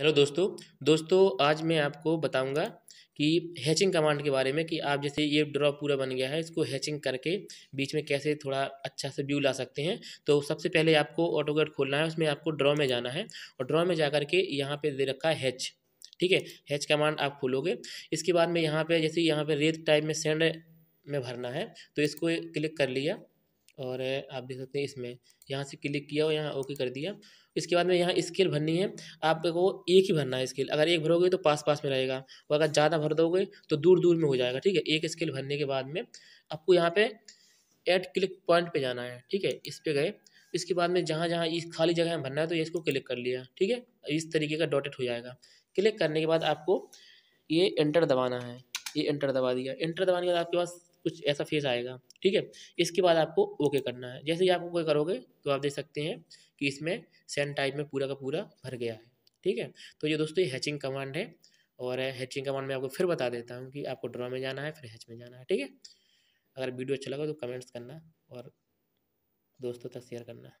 hello दोस्तों दोस्तों आज मैं आपको बताऊंगा कि हैचिंग कमांड के बारे में कि आप जैसे ये ड्रॉ पूरा बन गया है इसको हैचिंग करके बीच में कैसे थोड़ा अच्छा से व्यू ला सकते हैं तो सबसे पहले आपको ऑटोकट खोलना है उसमें आपको ड्रॉ में जाना है और ड्रॉ में जा के यहाँ पर दे रखा है हैच ठीक है हैच कमांड आप खोलोगे इसके बाद में यहाँ पर जैसे यहाँ पर रेत टाइप में सेंड में भरना है तो इसको क्लिक कर लिया और आप देख सकते हैं इसमें यहाँ से क्लिक किया और यहाँ ओके कर दिया इसके बाद में यहाँ स्केल भरनी है आपको एक ही भरना है स्केल अगर एक भरोगे तो पास पास में रहेगा और अगर ज़्यादा भर दोगे तो दूर दूर में हो जाएगा ठीक है एक स्केल भरने के बाद में आपको यहाँ पे एट क्लिक पॉइंट पे जाना है ठीक है इस पर गए इसके बाद में जहाँ जहाँ इस खाली जगह में भरना है तो ये इसको क्लिक कर लिया ठीक है इस तरीके का डॉटेड हो जाएगा क्लिक करने के बाद आपको ये एंटर दबाना है ये एंटर दबा दिया एंटर दबाने के बाद आपके पास कुछ ऐसा फेस आएगा ठीक है इसके बाद आपको ओके करना है जैसे ही आप ओके करोगे तो आप देख सकते हैं कि इसमें सेंड टाइप में पूरा का पूरा भर गया है ठीक है तो ये दोस्तों ये हैचिंग कमांड है और हैचिंग कमांड में आपको फिर बता देता हूँ कि आपको ड्रॉ में जाना है फिर हैच में जाना है ठीक है अगर वीडियो अच्छा लगा तो कमेंट्स करना और दोस्तों तक शेयर करना